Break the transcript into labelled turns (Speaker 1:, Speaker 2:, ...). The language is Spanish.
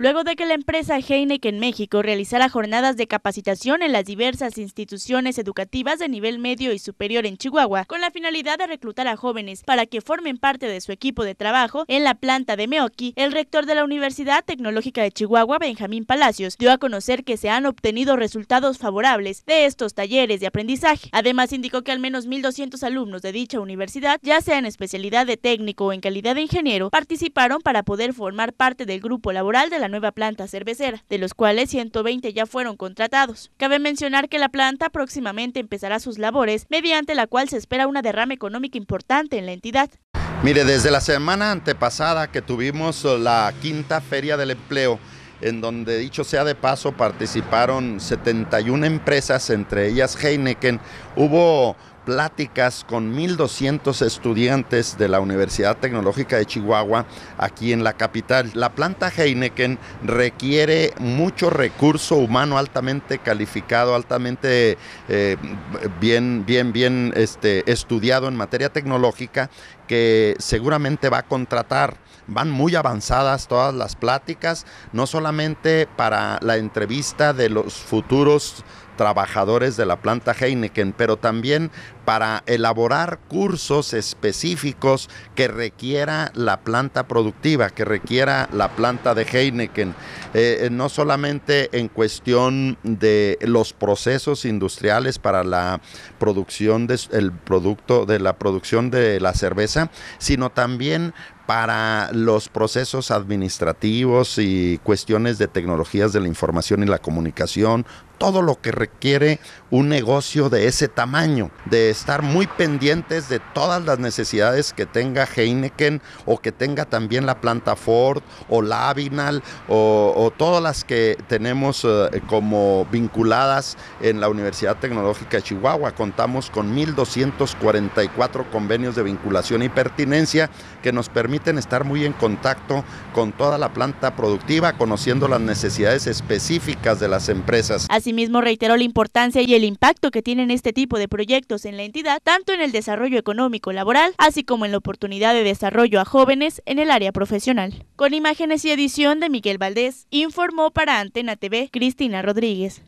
Speaker 1: Luego de que la empresa Heineken México realizara jornadas de capacitación en las diversas instituciones educativas de nivel medio y superior en Chihuahua, con la finalidad de reclutar a jóvenes para que formen parte de su equipo de trabajo en la planta de Meoki, el rector de la Universidad Tecnológica de Chihuahua, Benjamín Palacios, dio a conocer que se han obtenido resultados favorables de estos talleres de aprendizaje. Además, indicó que al menos 1.200 alumnos de dicha universidad, ya sea en especialidad de técnico o en calidad de ingeniero, participaron para poder formar parte del grupo laboral de la nueva planta cervecera, de los cuales 120 ya fueron contratados. Cabe mencionar que la planta próximamente empezará sus labores, mediante la cual se espera una derrama económica importante en la entidad.
Speaker 2: Mire, desde la semana antepasada que tuvimos la quinta feria del empleo, en donde dicho sea de paso participaron 71 empresas, entre ellas Heineken, hubo pláticas con 1.200 estudiantes de la Universidad Tecnológica de Chihuahua aquí en la capital. La planta Heineken requiere mucho recurso humano altamente calificado, altamente eh, bien, bien, bien este, estudiado en materia tecnológica que seguramente va a contratar. Van muy avanzadas todas las pláticas, no solamente para la entrevista de los futuros trabajadores de la planta Heineken, pero también para elaborar cursos específicos que requiera la planta productiva, que requiera la planta de Heineken, eh, eh, no solamente en cuestión de los procesos industriales para la producción producto de la producción de la cerveza, sino también para los procesos administrativos y cuestiones de tecnologías de la información y la comunicación, todo lo que requiere un negocio de ese tamaño, de estar muy pendientes de todas las necesidades que tenga Heineken o que tenga también la planta Ford o la o, o todas las que tenemos eh, como vinculadas en la Universidad Tecnológica de Chihuahua. Contamos con 1.244 convenios de vinculación y pertinencia que nos permiten estar muy en contacto con toda la planta productiva, conociendo las necesidades específicas de las empresas.
Speaker 1: Asimismo, reiteró la importancia y el impacto que tienen este tipo de proyectos en la entidad, tanto en el desarrollo económico laboral, así como en la oportunidad de desarrollo a jóvenes en el área profesional. Con imágenes y edición de Miguel Valdés, informó para Antena TV Cristina Rodríguez.